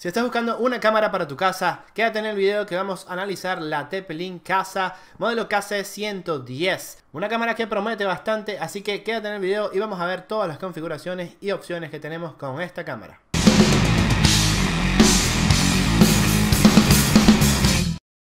Si estás buscando una cámara para tu casa, quédate en el video que vamos a analizar la Tepelin Casa modelo KC110. Una cámara que promete bastante, así que quédate en el video y vamos a ver todas las configuraciones y opciones que tenemos con esta cámara.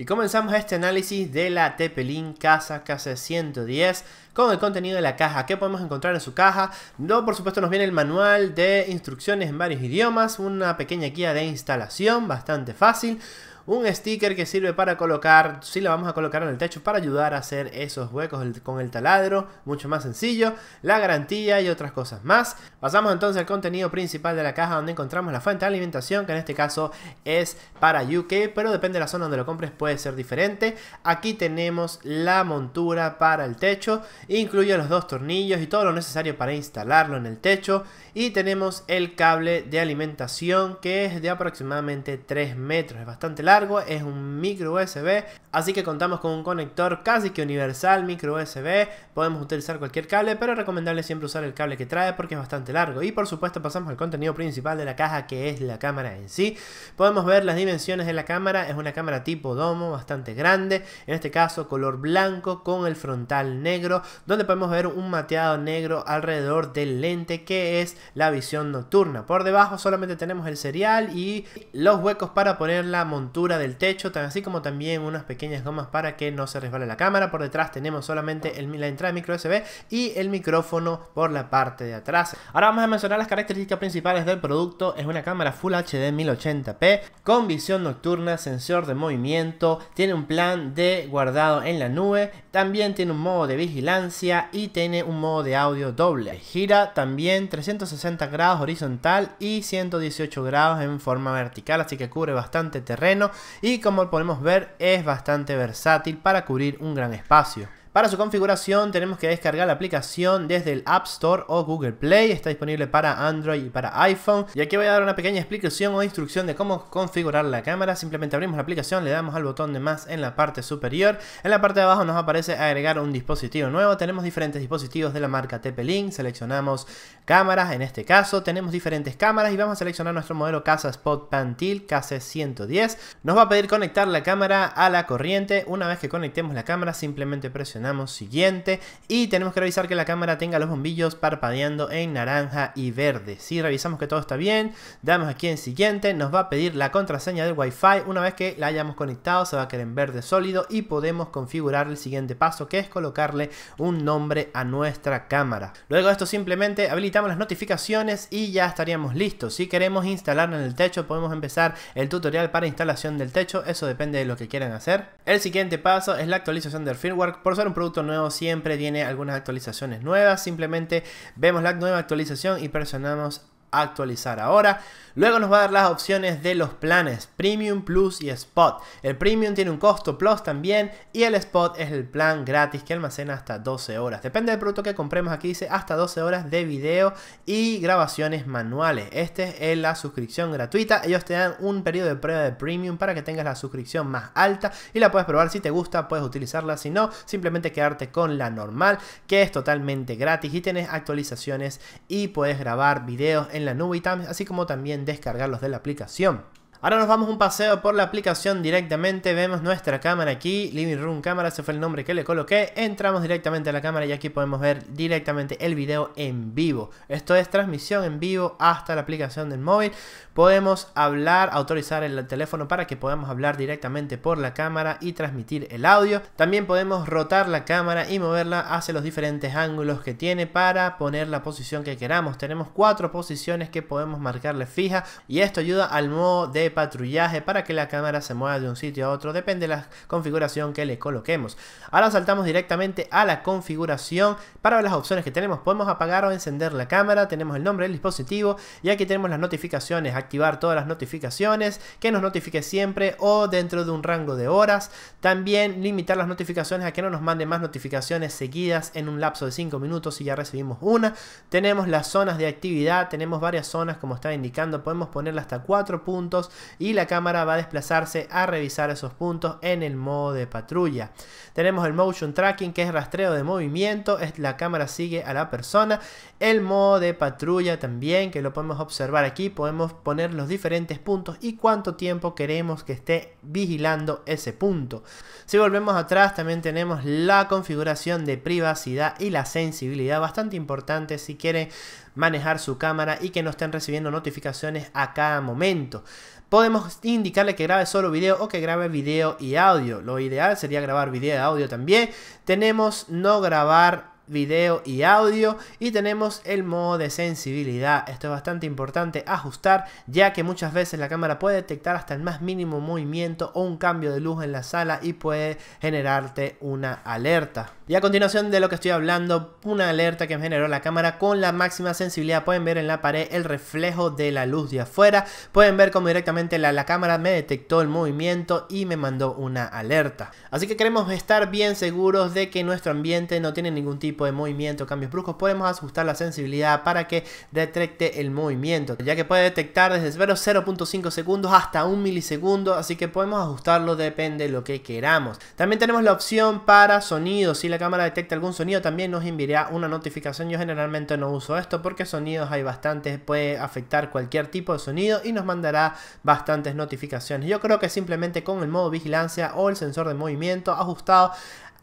Y comenzamos este análisis de la Tepelin Casa Casa 110 con el contenido de la caja. ¿Qué podemos encontrar en su caja? No, por supuesto nos viene el manual de instrucciones en varios idiomas, una pequeña guía de instalación bastante fácil, un sticker que sirve para colocar, si lo vamos a colocar en el techo para ayudar a hacer esos huecos con el taladro, mucho más sencillo, la garantía y otras cosas más. Pasamos entonces al contenido principal de la caja donde encontramos la fuente de alimentación, que en este caso es para UK, pero depende de la zona donde lo compres puede ser diferente. Aquí tenemos la montura para el techo, incluye los dos tornillos y todo lo necesario para instalarlo en el techo. Y tenemos el cable de alimentación que es de aproximadamente 3 metros, es bastante largo es un micro USB, así que contamos con un conector casi que universal micro USB, podemos utilizar cualquier cable, pero recomendable siempre usar el cable que trae porque es bastante largo. Y por supuesto pasamos al contenido principal de la caja que es la cámara en sí. Podemos ver las dimensiones de la cámara, es una cámara tipo domo, bastante grande, en este caso color blanco con el frontal negro, donde podemos ver un mateado negro alrededor del lente que es la visión nocturna. Por debajo solamente tenemos el serial y los huecos para poner la montura del techo, así como también unas pequeñas gomas para que no se resbale la cámara. Por detrás tenemos solamente la entrada de micro USB y el micrófono por la parte de atrás. Ahora vamos a mencionar las características principales del producto. Es una cámara Full HD 1080p con visión nocturna, sensor de movimiento, tiene un plan de guardado en la nube, también tiene un modo de vigilancia y tiene un modo de audio doble. Gira también 360 grados horizontal y 118 grados en forma vertical, así que cubre bastante terreno y como podemos ver es bastante versátil para cubrir un gran espacio. Para su configuración tenemos que descargar la aplicación desde el App Store o Google Play. Está disponible para Android y para iPhone. Y aquí voy a dar una pequeña explicación o instrucción de cómo configurar la cámara. Simplemente abrimos la aplicación, le damos al botón de más en la parte superior. En la parte de abajo nos aparece agregar un dispositivo nuevo. Tenemos diferentes dispositivos de la marca TP-Link. Seleccionamos cámaras. En este caso tenemos diferentes cámaras y vamos a seleccionar nuestro modelo Casa Spot Pantil KC110. Nos va a pedir conectar la cámara a la corriente. Una vez que conectemos la cámara simplemente presionamos damos siguiente y tenemos que revisar que la cámara tenga los bombillos parpadeando en naranja y verde. Si revisamos que todo está bien, damos aquí en siguiente, nos va a pedir la contraseña del Wi-Fi. Una vez que la hayamos conectado se va a quedar en verde sólido y podemos configurar el siguiente paso que es colocarle un nombre a nuestra cámara. Luego de esto simplemente habilitamos las notificaciones y ya estaríamos listos. Si queremos instalar en el techo podemos empezar el tutorial para instalación del techo, eso depende de lo que quieran hacer. El siguiente paso es la actualización del firmware. Por ser un producto nuevo siempre tiene algunas actualizaciones nuevas. Simplemente vemos la nueva actualización y presionamos actualizar ahora. Luego nos va a dar las opciones de los planes Premium, Plus y Spot. El Premium tiene un costo Plus también y el Spot es el plan gratis que almacena hasta 12 horas. Depende del producto que compremos aquí dice hasta 12 horas de video y grabaciones manuales. Este es la suscripción gratuita. Ellos te dan un periodo de prueba de Premium para que tengas la suscripción más alta y la puedes probar si te gusta, puedes utilizarla, si no, simplemente quedarte con la normal que es totalmente gratis y tienes actualizaciones y puedes grabar videos en la nube y así como también descargarlos de la aplicación. Ahora nos vamos un paseo por la aplicación directamente, vemos nuestra cámara aquí, Living Room Cámara, ese fue el nombre que le coloqué, entramos directamente a la cámara y aquí podemos ver directamente el video en vivo. Esto es transmisión en vivo hasta la aplicación del móvil, podemos hablar, autorizar el teléfono para que podamos hablar directamente por la cámara y transmitir el audio. También podemos rotar la cámara y moverla hacia los diferentes ángulos que tiene para poner la posición que queramos. Tenemos cuatro posiciones que podemos marcarle fija y esto ayuda al modo de patrullaje para que la cámara se mueva de un sitio a otro, depende la configuración que le coloquemos. Ahora saltamos directamente a la configuración para las opciones que tenemos. Podemos apagar o encender la cámara, tenemos el nombre del dispositivo y aquí tenemos las notificaciones, activar todas las notificaciones, que nos notifique siempre o dentro de un rango de horas. También limitar las notificaciones a que no nos mande más notificaciones seguidas en un lapso de 5 minutos si ya recibimos una. Tenemos las zonas de actividad, tenemos varias zonas como estaba indicando, podemos ponerle hasta 4 puntos y la cámara va a desplazarse a revisar esos puntos en el modo de patrulla. Tenemos el motion tracking que es rastreo de movimiento, la cámara sigue a la persona, el modo de patrulla también que lo podemos observar aquí, podemos poner los diferentes puntos y cuánto tiempo queremos que esté vigilando ese punto. Si volvemos atrás también tenemos la configuración de privacidad y la sensibilidad bastante importante si quiere manejar su cámara y que no estén recibiendo notificaciones a cada momento. Podemos indicarle que grabe solo video o que grabe video y audio. Lo ideal sería grabar video y audio también. Tenemos no grabar video y audio y tenemos el modo de sensibilidad esto es bastante importante ajustar ya que muchas veces la cámara puede detectar hasta el más mínimo movimiento o un cambio de luz en la sala y puede generarte una alerta y a continuación de lo que estoy hablando una alerta que generó la cámara con la máxima sensibilidad pueden ver en la pared el reflejo de la luz de afuera pueden ver como directamente la, la cámara me detectó el movimiento y me mandó una alerta así que queremos estar bien seguros de que nuestro ambiente no tiene ningún tipo de movimiento, cambios bruscos, podemos ajustar la sensibilidad para que detecte el movimiento, ya que puede detectar desde 0.5 segundos hasta un milisegundo, así que podemos ajustarlo depende de lo que queramos. También tenemos la opción para sonido si la cámara detecta algún sonido también nos enviará una notificación, yo generalmente no uso esto porque sonidos hay bastantes, puede afectar cualquier tipo de sonido y nos mandará bastantes notificaciones. Yo creo que simplemente con el modo vigilancia o el sensor de movimiento ajustado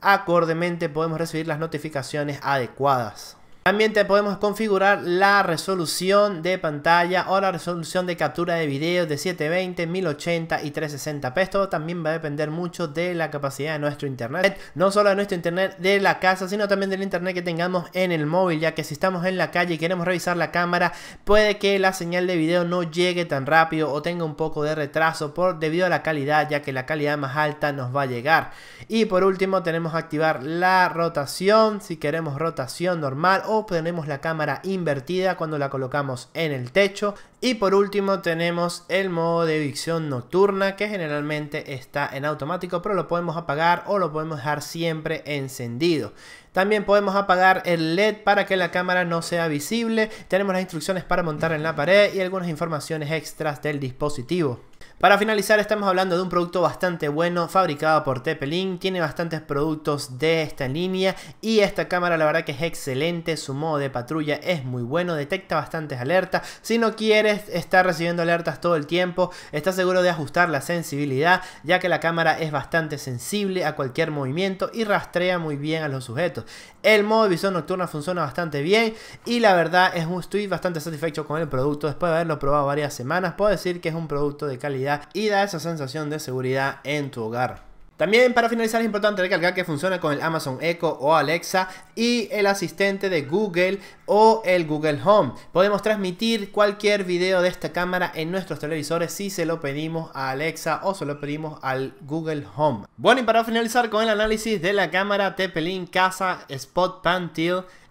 acordemente podemos recibir las notificaciones adecuadas. También te podemos configurar la resolución de pantalla o la resolución de captura de video de 720, 1080 y 360p. Esto también va a depender mucho de la capacidad de nuestro internet. No solo de nuestro internet de la casa, sino también del internet que tengamos en el móvil. Ya que si estamos en la calle y queremos revisar la cámara, puede que la señal de video no llegue tan rápido o tenga un poco de retraso por, debido a la calidad, ya que la calidad más alta nos va a llegar. Y por último tenemos activar la rotación, si queremos rotación normal o tenemos la cámara invertida cuando la colocamos en el techo. Y por último tenemos el modo de visión nocturna que generalmente está en automático pero lo podemos apagar o lo podemos dejar siempre encendido. También podemos apagar el LED para que la cámara no sea visible. Tenemos las instrucciones para montar en la pared y algunas informaciones extras del dispositivo. Para finalizar estamos hablando de un producto bastante bueno fabricado por Tepelin, tiene bastantes productos de esta línea y esta cámara la verdad que es excelente, su modo de patrulla es muy bueno, detecta bastantes alertas, si no quieres estar recibiendo alertas todo el tiempo, está seguro de ajustar la sensibilidad ya que la cámara es bastante sensible a cualquier movimiento y rastrea muy bien a los sujetos. El modo de visión nocturna funciona bastante bien y la verdad es un, estoy bastante satisfecho con el producto después de haberlo probado varias semanas, puedo decir que es un producto de calidad y da esa sensación de seguridad en tu hogar. También para finalizar es importante recalcar que funciona con el Amazon Echo o Alexa y el asistente de Google o el Google Home. Podemos transmitir cualquier video de esta cámara en nuestros televisores si se lo pedimos a Alexa o se lo pedimos al Google Home. Bueno y para finalizar con el análisis de la cámara Tepelin Casa Spot Pan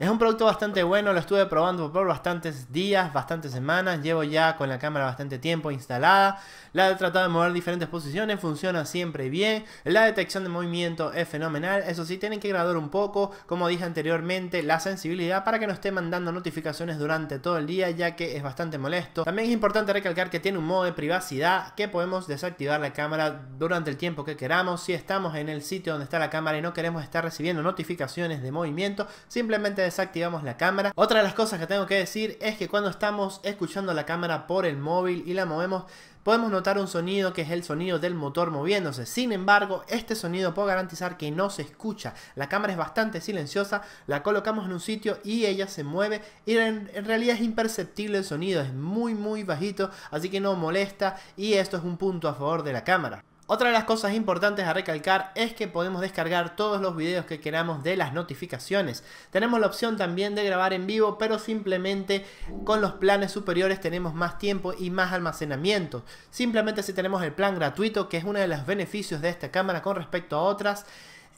es un producto bastante bueno, lo estuve probando por bastantes días, bastantes semanas, llevo ya con la cámara bastante tiempo instalada, la he tratado de mover diferentes posiciones, funciona siempre bien, la detección de movimiento es fenomenal, eso sí, tienen que graduar un poco, como dije anteriormente, la sensibilidad para que no esté mandando notificaciones durante todo el día, ya que es bastante molesto. También es importante recalcar que tiene un modo de privacidad que podemos desactivar la cámara durante el tiempo que queramos, si estamos en el sitio donde está la cámara y no queremos estar recibiendo notificaciones de movimiento, simplemente desactivamos la cámara. Otra de las cosas que tengo que decir es que cuando estamos escuchando la cámara por el móvil y la movemos, podemos notar un sonido que es el sonido del motor moviéndose. Sin embargo, este sonido puedo garantizar que no se escucha. La cámara es bastante silenciosa, la colocamos en un sitio y ella se mueve y en, realidad es imperceptible el sonido, es muy muy bajito, así que no molesta y esto es un punto a favor de la cámara. Otra de las cosas importantes a recalcar es que podemos descargar todos los videos que queramos de las notificaciones. Tenemos la opción también de grabar en vivo, pero simplemente con los planes superiores tenemos más tiempo y más almacenamiento. Simplemente si tenemos el plan gratuito, que es uno de los beneficios de esta cámara con respecto a otras,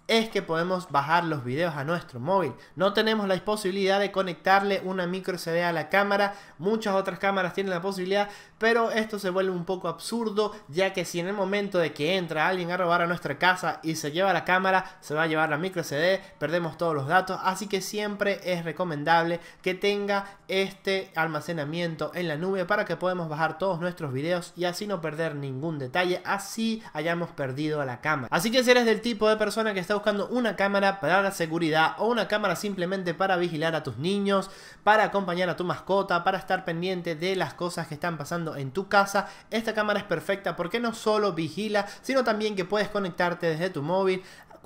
es que podemos bajar los videos a nuestro móvil. No tenemos la posibilidad de conectarle una micro SD a la cámara. Muchas otras cámaras tienen la posibilidad, pero esto se vuelve un poco absurdo, ya que si en el momento de que entra alguien a robar a nuestra casa y se lleva la cámara, se va a llevar la micro SD, perdemos todos los datos, así que siempre es recomendable que tenga este almacenamiento en la nube para que podamos bajar todos nuestros videos y así no perder ningún detalle, así hayamos perdido la cámara. Así que si eres del tipo de persona que está buscando una cámara para la seguridad o una cámara simplemente para vigilar a tus niños, para acompañar a tu mascota, para estar pendiente de las cosas que están pasando en tu casa, esta cámara es perfecta porque no solo vigila, sino también que puedes conectarte desde tu móvil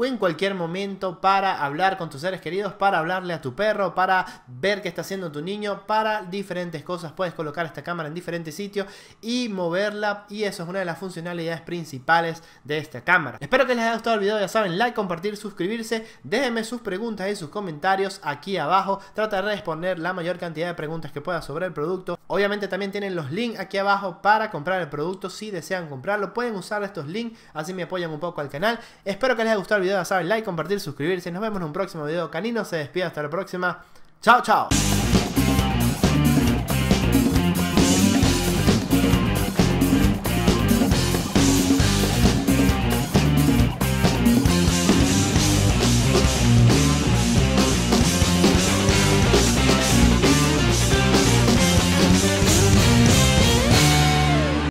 en cualquier momento para hablar con tus seres queridos, para hablarle a tu perro, para ver qué está haciendo tu niño, para diferentes cosas. Puedes colocar esta cámara en diferentes sitios y moverla y eso es una de las funcionalidades principales de esta cámara. Espero que les haya gustado el video, ya saben, like, compartir, suscribirse, déjenme sus preguntas y sus comentarios aquí abajo, trataré de responder la mayor cantidad de preguntas que pueda sobre el producto. Obviamente también tienen los links aquí abajo para comprar el producto si desean comprarlo, pueden usar estos links, así me apoyan un poco al canal. Espero que les haya gustado el video ya saben, like, compartir, suscribirse. Nos vemos en un próximo video. Canino se despide hasta la próxima. Chao, chao.